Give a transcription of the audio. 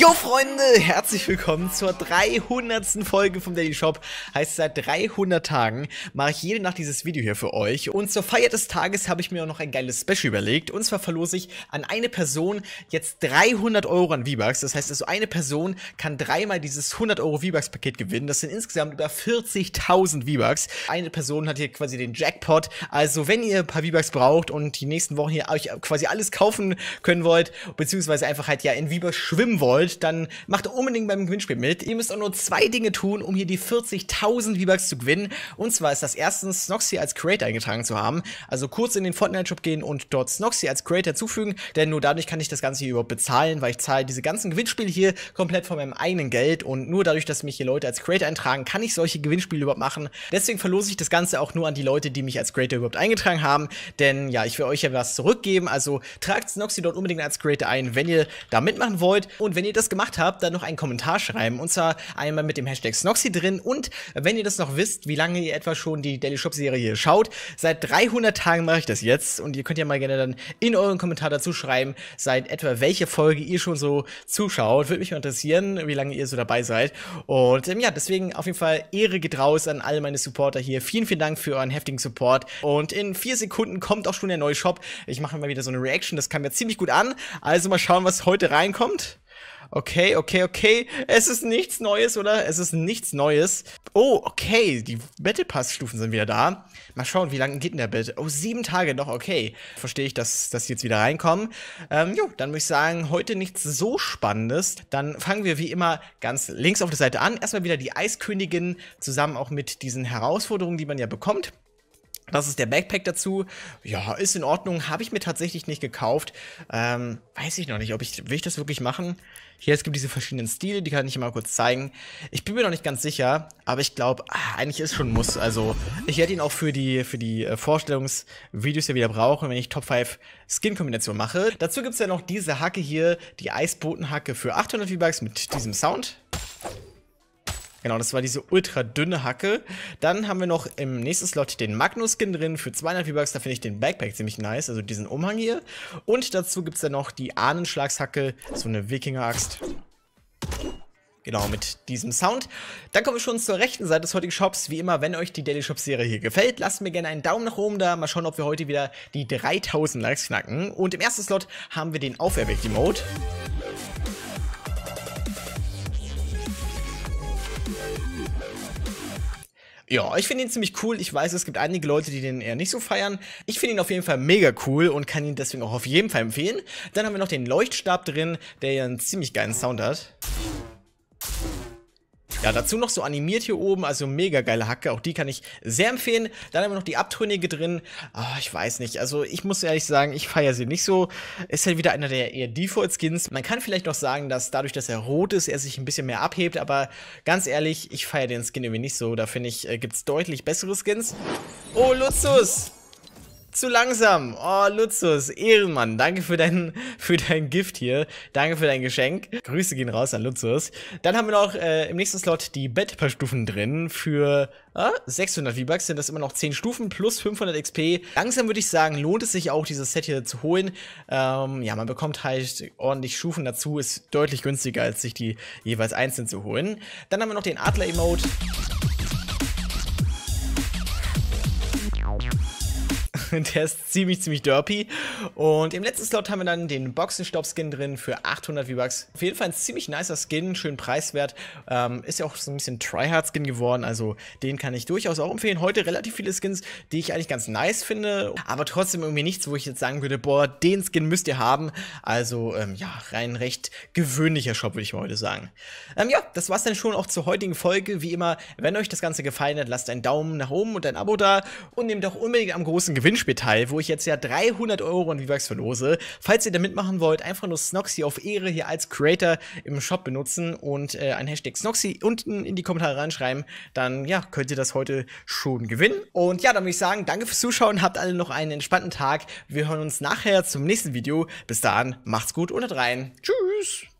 Jo Freunde, herzlich willkommen zur 300. Folge vom Daily Shop. Heißt, seit 300 Tagen mache ich jede Nacht dieses Video hier für euch. Und zur Feier des Tages habe ich mir auch noch ein geiles Special überlegt. Und zwar verlose ich an eine Person jetzt 300 Euro an V-Bucks. Das heißt, also eine Person kann dreimal dieses 100 Euro V-Bucks-Paket gewinnen. Das sind insgesamt über 40.000 V-Bucks. Eine Person hat hier quasi den Jackpot. Also, wenn ihr ein paar V-Bucks braucht und die nächsten Wochen hier euch quasi alles kaufen können wollt, beziehungsweise einfach halt ja in V-Bucks schwimmen wollt, wollt, dann macht unbedingt beim Gewinnspiel mit. Ihr müsst auch nur zwei Dinge tun, um hier die 40.000 V-Bucks zu gewinnen. Und zwar ist das erstens, Snoxy als Creator eingetragen zu haben. Also kurz in den Fortnite-Shop gehen und dort Snoxy als Creator zufügen, denn nur dadurch kann ich das Ganze hier überhaupt bezahlen, weil ich zahle diese ganzen Gewinnspiele hier komplett von meinem eigenen Geld und nur dadurch, dass mich hier Leute als Creator eintragen, kann ich solche Gewinnspiele überhaupt machen. Deswegen verlose ich das Ganze auch nur an die Leute, die mich als Creator überhaupt eingetragen haben, denn ja, ich will euch ja was zurückgeben, also tragt Snoxy dort unbedingt als Creator ein, wenn ihr da mitmachen wollt und wenn ihr das gemacht habt, dann noch einen Kommentar schreiben. Und zwar einmal mit dem Hashtag Snoxy drin. Und wenn ihr das noch wisst, wie lange ihr etwa schon die Daily Shop Serie schaut, seit 300 Tagen mache ich das jetzt. Und ihr könnt ja mal gerne dann in euren Kommentar dazu schreiben, seit etwa welche Folge ihr schon so zuschaut. Würde mich mal interessieren, wie lange ihr so dabei seid. Und ähm, ja, deswegen auf jeden Fall Ehre geht raus an alle meine Supporter hier. Vielen, vielen Dank für euren heftigen Support. Und in vier Sekunden kommt auch schon der neue Shop. Ich mache mal wieder so eine Reaction. Das kam ja ziemlich gut an. Also mal schauen, was heute reinkommt. Okay, okay, okay. Es ist nichts Neues, oder? Es ist nichts Neues. Oh, okay. Die Battle Pass-Stufen sind wieder da. Mal schauen, wie lange geht denn der Battle? Oh, sieben Tage noch, okay. Verstehe ich, dass, dass die jetzt wieder reinkommen. Ähm, jo, dann würde ich sagen, heute nichts so Spannendes. Dann fangen wir wie immer ganz links auf der Seite an. Erstmal wieder die Eiskönigin zusammen auch mit diesen Herausforderungen, die man ja bekommt. Das ist der Backpack dazu. Ja, ist in Ordnung. Habe ich mir tatsächlich nicht gekauft. Ähm, weiß ich noch nicht, ob ich, will ich das wirklich machen? Hier, es gibt diese verschiedenen Stile, die kann ich mal kurz zeigen. Ich bin mir noch nicht ganz sicher, aber ich glaube, ah, eigentlich ist schon Muss. Also, ich werde ihn auch für die, für die äh, Vorstellungsvideos ja wieder brauchen, wenn ich Top 5 Skin-Kombination mache. Dazu gibt es ja noch diese Hacke hier, die Eisbotenhacke für 800 V-Bucks mit diesem Sound. Genau, das war diese ultra dünne Hacke. Dann haben wir noch im nächsten Slot den Magnus-Skin drin für 200 V-Bucks. Da finde ich den Backpack ziemlich nice, also diesen Umhang hier. Und dazu gibt es dann noch die Ahnenschlagshacke, so eine Wikinger-Axt. Genau, mit diesem Sound. Dann kommen wir schon zur rechten Seite des heutigen Shops. Wie immer, wenn euch die Daily Shop Serie hier gefällt, lasst mir gerne einen Daumen nach oben da. Mal schauen, ob wir heute wieder die 3000 Likes knacken. Und im ersten Slot haben wir den Auferweckt-Emote. Ja, ich finde ihn ziemlich cool. Ich weiß, es gibt einige Leute, die den eher nicht so feiern. Ich finde ihn auf jeden Fall mega cool und kann ihn deswegen auch auf jeden Fall empfehlen. Dann haben wir noch den Leuchtstab drin, der ja einen ziemlich geilen Sound hat. Ja, dazu noch so animiert hier oben, also mega geile Hacke, auch die kann ich sehr empfehlen. Dann haben wir noch die Abtrünnige drin. Oh, ich weiß nicht, also ich muss ehrlich sagen, ich feiere sie nicht so. Ist halt wieder einer der eher Default-Skins. Man kann vielleicht noch sagen, dass dadurch, dass er rot ist, er sich ein bisschen mehr abhebt, aber ganz ehrlich, ich feiere den Skin irgendwie nicht so. Da finde ich, äh, es deutlich bessere Skins. Oh, Luxus! zu langsam. Oh, Lutzus, Ehrenmann, danke für dein, für dein Gift hier. Danke für dein Geschenk. Grüße gehen raus an Lutzus. Dann haben wir noch äh, im nächsten Slot die Bettpaar-Stufen drin für äh, 600 V-Bucks. Sind das immer noch 10 Stufen plus 500 XP. Langsam würde ich sagen, lohnt es sich auch, dieses Set hier zu holen. Ähm, ja, man bekommt halt ordentlich Stufen dazu. Ist deutlich günstiger, als sich die jeweils einzeln zu holen. Dann haben wir noch den Adler-Emote. der ist ziemlich, ziemlich derpy. Und im letzten Slot haben wir dann den Boxenstopp-Skin drin für 800 V-Bucks. Auf jeden Fall ein ziemlich nicer Skin, schön preiswert. Ähm, ist ja auch so ein bisschen Tryhard-Skin geworden, also den kann ich durchaus auch empfehlen. Heute relativ viele Skins, die ich eigentlich ganz nice finde, aber trotzdem irgendwie nichts, wo ich jetzt sagen würde, boah, den Skin müsst ihr haben. Also, ähm, ja, rein recht gewöhnlicher Shop, würde ich mal heute sagen. Ähm, ja, das war's dann schon auch zur heutigen Folge. Wie immer, wenn euch das Ganze gefallen hat, lasst einen Daumen nach oben und ein Abo da und nehmt auch unbedingt am großen Gewinnspiel teil, wo ich jetzt ja 300 Euro in V-Bucks verlose. Falls ihr da mitmachen wollt, einfach nur Snoxy auf Ehre hier als Creator im Shop benutzen und äh, ein Hashtag Snoxy unten in die Kommentare reinschreiben. Dann, ja, könnt ihr das heute schon gewinnen. Und ja, dann würde ich sagen, danke fürs Zuschauen, habt alle noch einen entspannten Tag. Wir hören uns nachher zum nächsten Video. Bis dahin, macht's gut und rein. Tschüss!